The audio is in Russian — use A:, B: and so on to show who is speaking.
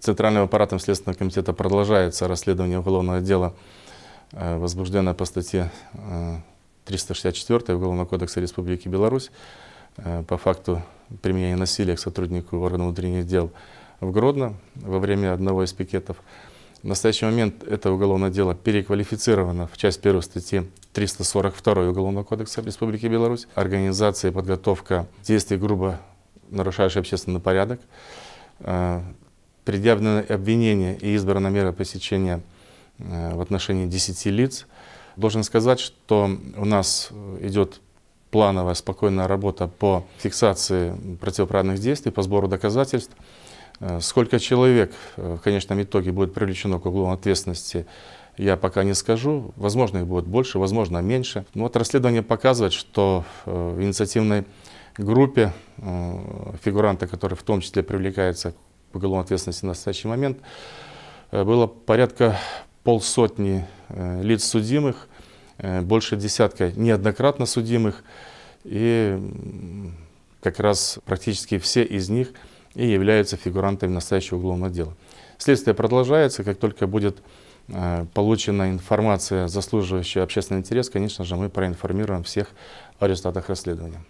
A: Центральным аппаратом Следственного комитета продолжается расследование уголовного дела, э, возбужденное по статье 364 э, Уголовного кодекса Республики Беларусь э, по факту применения насилия к сотруднику органов внутренних дел в Гродно во время одного из пикетов. В настоящий момент это уголовное дело переквалифицировано в часть первой статьи 342 Уголовного кодекса Республики Беларусь «Организация и подготовка действий, грубо нарушающих общественный порядок», предъявлено обвинение и избрана мера пресечения э, в отношении 10 лиц. Должен сказать, что у нас идет плановая спокойная работа по фиксации противоправных действий, по сбору доказательств. Э, сколько человек э, в конечном итоге будет привлечено к уголовной ответственности, я пока не скажу. Возможно, их будет больше, возможно, меньше. Но ну вот расследование показывает, что в инициативной группе фигуранта, который в том числе привлекается уголовной ответственности на настоящий момент э, было порядка полсотни э, лиц судимых, э, больше десятка неоднократно судимых, и как раз практически все из них и являются фигурантами настоящего уголовного дела. Следствие продолжается, как только будет получена информация, заслуживающая общественный интерес, конечно же, мы проинформируем всех о результатах расследования.